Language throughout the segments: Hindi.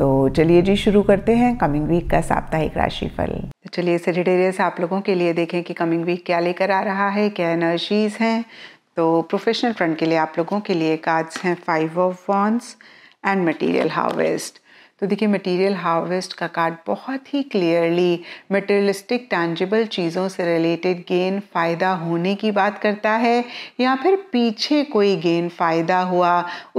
तो चलिए जी शुरू करते हैं कमिंग वीक का साप्ताहिक राशिफल तो चलिए सेजिटेरियस आप लोगों के लिए देखें कि कमिंग वीक क्या लेकर आ रहा है क्या एनर्जीज हैं तो प्रोफेशनल फ्रंट के लिए आप लोगों के लिए कार्ड्स हैं five of wands and material harvest तो देखिए मटेरियल हार्वेस्ट का कार्ड बहुत ही क्लियरली मटेरियलिस्टिक टैंजिबल चीज़ों से रिलेटेड गेन फ़ायदा होने की बात करता है या फिर पीछे कोई गेन फ़ायदा हुआ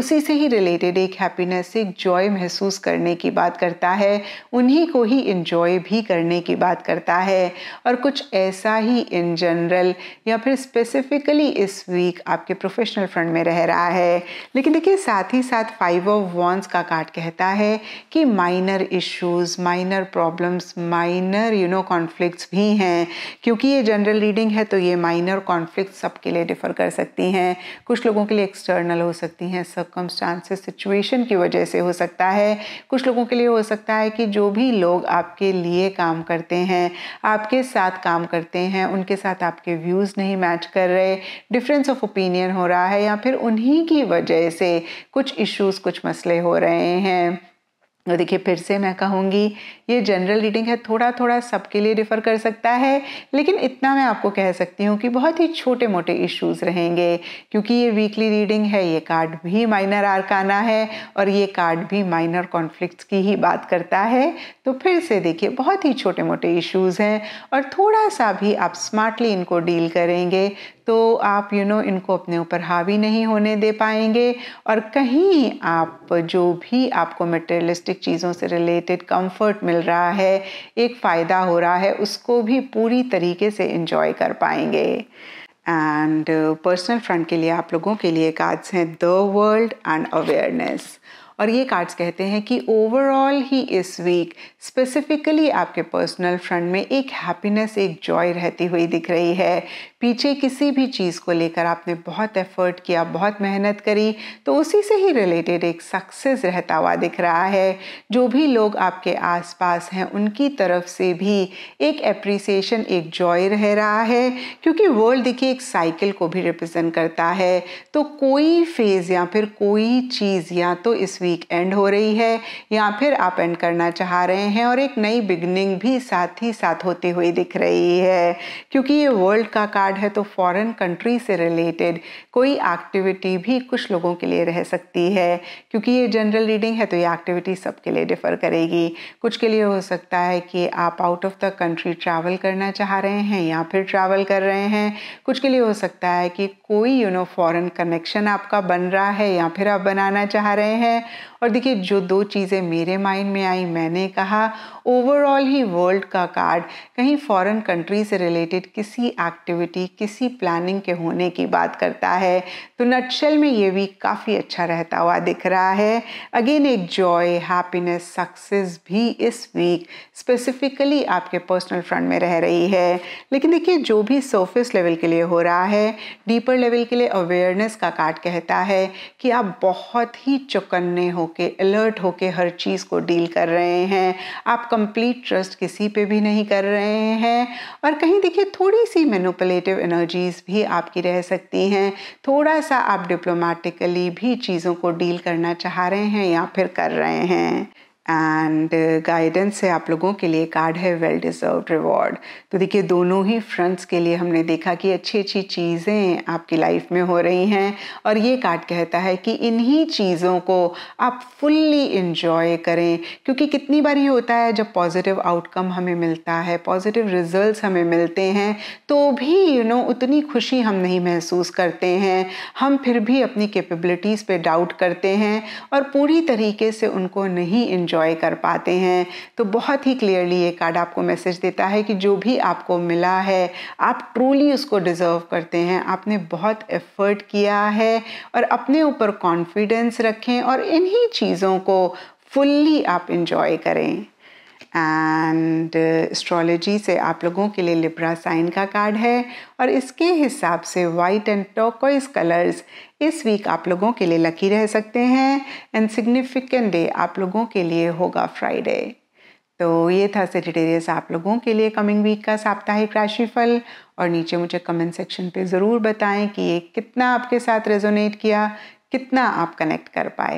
उसी से ही रिलेटेड एक हैप्पीनेस एक जॉय महसूस करने की बात करता है उन्हीं को ही इन्जॉय भी करने की बात करता है और कुछ ऐसा ही इन जनरल या फिर स्पेसिफिकली इस वीक आपके प्रोफेशनल फ्रंट में रह रहा है लेकिन देखिए साथ ही साथ फाइव ऑफ वॉन्स का कार्ड कहता है कि minor issues minor problems minor you know conflicts भी हैं क्योंकि ये जनरल रीडिंग है तो ये माइनर कॉन्फ्लिक्ट सबके लिए डिफ़र कर सकती हैं कुछ लोगों के लिए एक्सटर्नल हो सकती हैं सर्कमस्टांसेस सिचुएशन की वजह से हो सकता है कुछ लोगों के लिए हो सकता है कि जो भी लोग आपके लिए काम करते हैं आपके साथ काम करते हैं उनके साथ आपके व्यूज़ नहीं मैच कर रहे डिफरेंस ऑफ ओपिनियन हो रहा है या फिर उन्हीं की वजह से कुछ इश्यूज़ कुछ मसले हो रहे हैं और देखिए फिर से मैं कहूँगी ये जनरल रीडिंग है थोड़ा थोड़ा सबके लिए रिफ़र कर सकता है लेकिन इतना मैं आपको कह सकती हूँ कि बहुत ही छोटे मोटे इश्यूज रहेंगे क्योंकि ये वीकली रीडिंग है ये कार्ड भी माइनर आरकाना है और ये कार्ड भी माइनर कॉन्फ्लिक्ट्स की ही बात करता है तो फिर से देखिए बहुत ही छोटे मोटे इश्यूज़ हैं और थोड़ा सा भी आप स्मार्टली इनको डील करेंगे तो आप यू you नो know, इनको अपने ऊपर हावी नहीं होने दे पाएंगे और कहीं आप जो भी आपको मटेरियलिस्टिक चीज़ों से रिलेटेड कंफर्ट मिल रहा है एक फ़ायदा हो रहा है उसको भी पूरी तरीके से इन्जॉय कर पाएंगे एंड पर्सनल फ्रंट के लिए आप लोगों के लिए कार्ड्स हैं द वर्ल्ड एंड अवेयरनेस और ये कार्ड्स कहते हैं कि ओवरऑल ही इस वीक स्पेसिफिकली आपके पर्सनल फ्रंट में एक हैप्पीनेस एक जॉय रहती हुई दिख रही है पीछे किसी भी चीज़ को लेकर आपने बहुत एफर्ट किया बहुत मेहनत करी तो उसी से ही रिलेटेड एक सक्सेस रहता हुआ दिख रहा है जो भी लोग आपके आसपास हैं उनकी तरफ से भी एक एप्रिसिएशन एक जॉय रह रहा है क्योंकि वर्ल्ड देखिए एक साइकिल को भी रिप्रेजेंट करता है तो कोई फेज़ या फिर कोई चीज़ या तो इस वीक वीक एंड हो रही है या फिर आप एंड करना चाह रहे हैं और एक नई बिगनिंग भी साथ ही साथ होती हुई दिख रही है क्योंकि ये वर्ल्ड का कार्ड है तो फॉरेन कंट्री से रिलेटेड कोई एक्टिविटी भी कुछ लोगों के लिए रह सकती है क्योंकि ये जनरल रीडिंग है तो ये एक्टिविटी सबके लिए डिफ़र करेगी कुछ के लिए हो सकता है कि आप out of the country travel करना चाह रहे हैं या फिर ट्रैवल कर रहे हैं कुछ के लिए हो सकता है कि कोई यू नो फॉरेन कनेक्शन आपका बन रहा है या फिर आप बनाना चाह रहे हैं और देखिए जो दो चीज़ें मेरे माइंड में आई मैंने कहा ओवरऑल ही वर्ल्ड का कार्ड कहीं फॉरेन कंट्री से रिलेटेड किसी एक्टिविटी किसी प्लानिंग के होने की बात करता है तो नटशेल में ये वीक काफ़ी अच्छा रहता हुआ दिख रहा है अगेन एक जॉय हैप्पीनेस सक्सेस भी इस वीक स्पेसिफिकली आपके पर्सनल फ्रंट में रह रही है लेकिन देखिए जो भी सरफेस लेवल के लिए हो रहा है डीपर लेवल के लिए अवेयरनेस का कार्ड कहता है कि आप बहुत ही चौकन्ने होके अलर्ट होके हर चीज़ को डील कर रहे हैं आप कंप्लीट ट्रस्ट किसी पे भी नहीं कर रहे हैं और कहीं देखिए थोड़ी सी मेनोपलेटिव एनर्जीज़ भी आपकी रह सकती हैं थोड़ा सा आप डिप्लोमेटिकली भी चीज़ों को डील करना चाह रहे हैं या फिर कर रहे हैं एंड गाइडेंस uh, से आप लोगों के लिए कार्ड है वेल डिजर्व रिवॉर्ड तो देखिए दोनों ही फ्रेंड्स के लिए हमने देखा कि अच्छी अच्छी चीज़ें आपकी लाइफ में हो रही हैं और ये कार्ड कहता है कि इन्हीं चीज़ों को आप फुल्ली इन्जॉय करें क्योंकि कितनी बार ये होता है जब पॉजिटिव आउटकम हमें मिलता है पॉजिटिव रिजल्ट हमें मिलते हैं तो भी यू you नो know, उतनी खुशी हम नहीं महसूस करते हैं हम फिर भी अपनी कैपेबिलिटीज़ पर डाउट करते हैं और पूरी तरीके से उनको नहीं इन्जॉय इंजॉय कर पाते हैं तो बहुत ही क्लियरली ये कार्ड आपको मैसेज देता है कि जो भी आपको मिला है आप ट्रूली उसको डिज़र्व करते हैं आपने बहुत एफर्ट किया है और अपने ऊपर कॉन्फिडेंस रखें और इन्हीं चीज़ों को फुल्ली आप इन्जॉय करें एंड एस्ट्रोलॉजी uh, से आप लोगों के लिए लिब्रा साइन का कार्ड है और इसके हिसाब से वाइट एंड टोकोइस कलर्स इस वीक आप लोगों के लिए लकी रह सकते हैं एंड सिग्निफिकेंट डे आप लोगों के लिए होगा फ्राइडे तो ये था सेजिटेरियस आप लोगों के लिए कमिंग वीक का साप्ताहिक राशिफल और नीचे मुझे कमेंट सेक्शन पे ज़रूर बताएं कि ये कितना आपके साथ रेजोनेट किया कितना आप कनेक्ट कर पाए